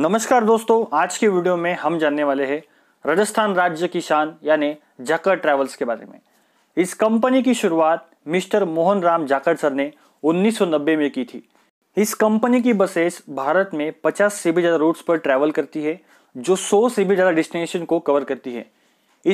नमस्कार दोस्तों आज के वीडियो में हम जानने वाले हैं राजस्थान राज्य की शान यानी जाकर ट्रैवल्स के बारे में इस कंपनी की शुरुआत मिस्टर मोहन राम जाकर सर ने 1990 में की थी इस कंपनी की बसेस भारत में 50 से भी ज़्यादा रूट्स पर ट्रैवल करती है जो 100 से भी ज़्यादा डेस्टिनेशन को कवर करती है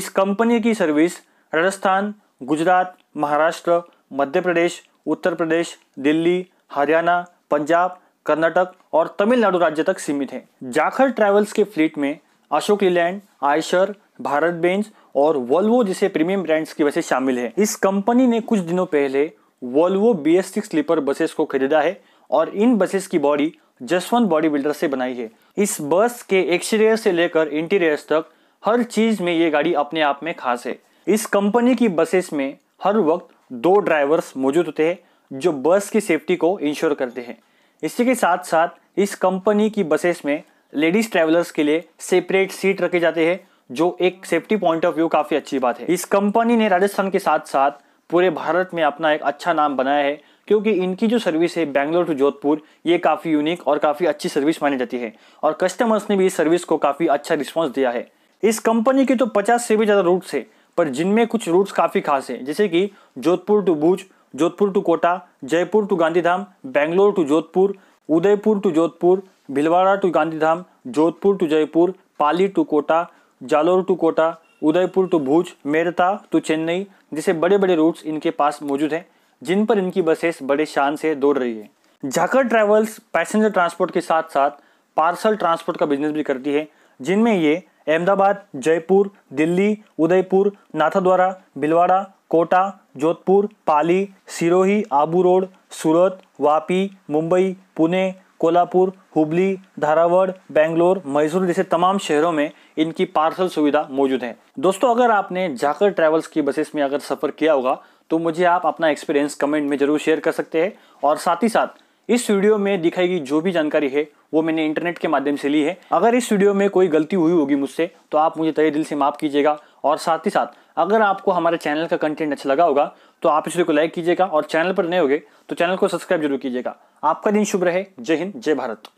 इस कंपनी की सर्विस राजस्थान गुजरात महाराष्ट्र मध्य प्रदेश उत्तर प्रदेश दिल्ली हरियाणा पंजाब कर्नाटक और तमिलनाडु राज्य तक सीमित है जाखर ट्रेवल्स के फ्लीट में अशोक लीलैंड आयशर भारत बेंच और वोल्वो जैसे प्रीमियम ब्रांड्स की बसें शामिल है इस कंपनी ने कुछ दिनों पहले Volvo B S six sleeper buses को खरीदा है और इन बसेस की बॉडी जसवंत बॉडी बिल्डर से बनाई है इस बस के एक्सटीरियर से लेकर इंटीरियर तक हर चीज में ये गाड़ी अपने आप में खास है इस कंपनी की बसेस में हर वक्त दो ड्राइवर्स मौजूद होते हैं जो बस की सेफ्टी को इंश्योर करते हैं इसी के साथ साथ इस कंपनी की बसेस में लेडीज ट्रेवलर्स के लिए सेपरेट सीट रखे जाते हैं जो एक सेफ्टी पॉइंट ऑफ व्यू काफ़ी अच्छी बात है इस कंपनी ने राजस्थान के साथ साथ पूरे भारत में अपना एक अच्छा नाम बनाया है क्योंकि इनकी जो सर्विस है बैंगलोर टू जोधपुर ये काफ़ी यूनिक और काफ़ी अच्छी सर्विस मानी जाती है और कस्टमर्स ने भी इस सर्विस को काफ़ी अच्छा रिस्पॉन्स दिया है इस कंपनी के तो पचास से भी ज़्यादा रूट्स है पर जिनमें कुछ रूट्स काफ़ी खास हैं जैसे कि Jodhpur to Bhuj Jodhpur to Kota Jaipur to Gandhidham Bangalore to Jodhpur Udaipur to Jodhpur Bhilwara to Gandhidham Jodhpur to Jaipur Pali to Kota Jalore to Kota Udaipur to Bhuj Merta to Chennai जैसे बड़े बड़े रूट्स इनके पास मौजूद हैं जिन पर इनकी बसेस बड़े शान से दौड़ रही है झाकर ट्रैवल्स पैसेंजर ट्रांसपोर्ट के साथ साथ पार्सल ट्रांसपोर्ट का बिजनेस भी करती है जिनमें ये अहमदाबाद जयपुर दिल्ली उदयपुर नाथाद्वारा भिलवाड़ा कोटा जोधपुर पाली सिरोही आबू रोड सूरत वापी मुंबई पुणे कोल्हापुर हुबली धारावड़ बेंगलोर मैसूर जैसे तमाम शहरों में इनकी पार्सल सुविधा मौजूद है दोस्तों अगर आपने जाकर ट्रैवल्स की बसेस में अगर सफ़र किया होगा तो मुझे आप अपना एक्सपीरियंस कमेंट में ज़रूर शेयर कर सकते हैं और साथ ही साथ इस वीडियो में दिखाई गई जो भी जानकारी है वो मैंने इंटरनेट के माध्यम से ली है अगर इस वीडियो में कोई गलती हुई होगी मुझसे तो आप मुझे तय दिल से माफ़ कीजिएगा और साथ ही साथ अगर आपको हमारे चैनल का कंटेंट अच्छा लगा होगा तो आप इस वीडियो को लाइक कीजिएगा और चैनल पर नए होगे तो चैनल को सब्सक्राइब जरूर कीजिएगा आपका दिन शुभ रहे जय हिंद जय भारत